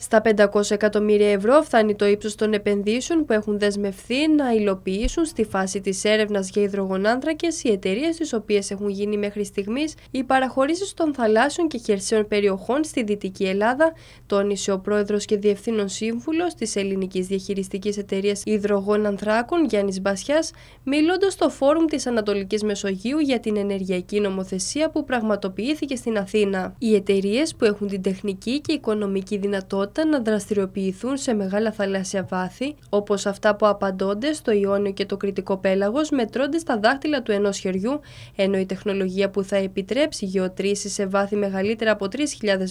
Στα 500 εκατομμύρια ευρώ φτάνει το ύψος των επενδύσεων που έχουν δεσμευθεί να υλοποιήσουν στη φάση της έρευνας για υδρογονάνθρακες οι εταιρείες τις οποίες έχουν γίνει μέχρι στιγμής οι παραχωρήσεις των θαλάσσιων και χερσαίων περιοχών στη Δυτική Ελλάδα, τόνισε ο πρόεδρος και διευθύνων σύμβουλος της Ελληνικής Διαχειριστικής Εταιρείας Υδρογών Ανθράκων Γιάννης Μπασιάς, μιλώντας στο φόρουμ της Ανατολικής Μεσογείου για την ενεργειακή νομοθεσία που πραγματοποιήθηκε στην Αθήνα. Οι εταιρείες που έχουν την τεχνική και οικονομική δυνατότητα δυνατότητα να δραστηριοποιηθούν σε μεγάλα θαλάσσια βάθη, όπως αυτά που απαντώνται στο Ιόνιο και το Κρητικό Πέλαγος μετρώνται στα δάχτυλα του ενός χεριού, ενώ η τεχνολογία που θα επιτρέψει γεωτρήσεις σε βάθη μεγαλύτερα από 3.000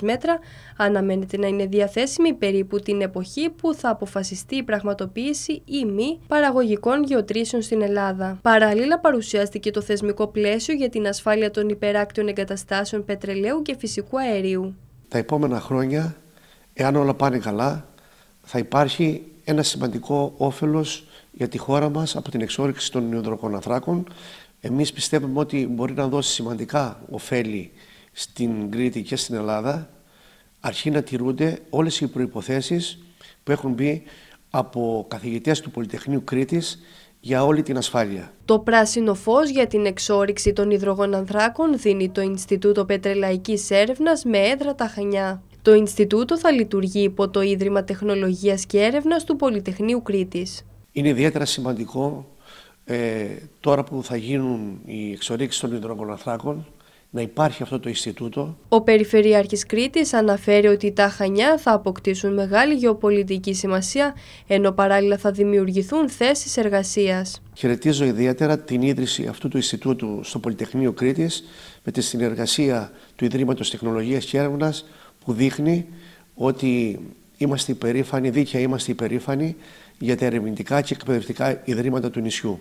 μέτρα αναμένεται να είναι διαθέσιμη περίπου την εποχή που θα αποφασιστεί η πραγματοποίηση ή μη παραγωγικών γεωτρήσεων στην Ελλάδα. Παράλληλα, παρουσιάστηκε το θεσμικό πλαίσιο για την ασφάλεια των υπεράκτιων εγκαταστάσεων πετρελαίου και φυσικού αερίου. Τα επόμενα χρόνια εάν όλα πάνε καλά, θα υπάρχει ένα σημαντικό όφελος για τη χώρα μας από την εξόρυξη των νεοδροκών ανθράκων. Εμείς πιστεύουμε ότι μπορεί να δώσει σημαντικά ωφέλη στην Κρήτη και στην Ελλάδα, αρχή να τηρούνται όλες οι προϋποθέσεις που έχουν μπει από καθηγητές του Πολυτεχνείου Κρήτης για όλη την ασφάλεια. Το πράσινο φως για την εξόριξη των υδρογονανθράκων δίνει το Ινστιτούτο Πετρελαϊκής Έρευνας με έδρα τα Χανιά. Το Ινστιτούτο θα λειτουργεί υπό το Ίδρυμα Τεχνολογίας και Έρευνας του Πολυτεχνείου Κρήτης. Είναι ιδιαίτερα σημαντικό ε, τώρα που θα γίνουν οι εξορίξεις των υδρογοναθράκων να υπάρχει αυτό το Ινστιτούτο. Ο Περιφερειάρχης Κρήτης αναφέρει ότι τα Χανιά θα αποκτήσουν μεγάλη γεωπολιτική σημασία, ενώ παράλληλα θα δημιουργηθούν θέσεις εργασίας. Χαιρετίζω ιδιαίτερα την ίδρυση αυτού του Ινστιτούτου στο Πολυτεχνείο Κρήτης με τη συνεργασία του Ιδρύματος Τεχνολογίας και Έρευνας που δείχνει ότι είμαστε υπερήφανοι, δίκαια είμαστε υπερήφανοι για τα ερευνητικά και εκπαιδευτικά ιδρύματα του νησιού.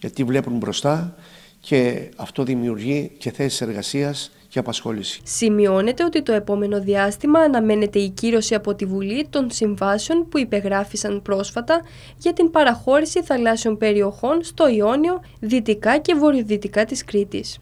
Γιατί βλέπουν μπροστά και αυτό δημιουργεί και θέσεις εργασίας και απασχόληση. Σημειώνεται ότι το επόμενο διάστημα αναμένεται η κύρωση από τη Βουλή των συμβάσεων που υπεγράφησαν πρόσφατα για την παραχώρηση θαλάσσιων περιοχών στο Ιόνιο, δυτικά και βορειοδυτικά της Κρήτης.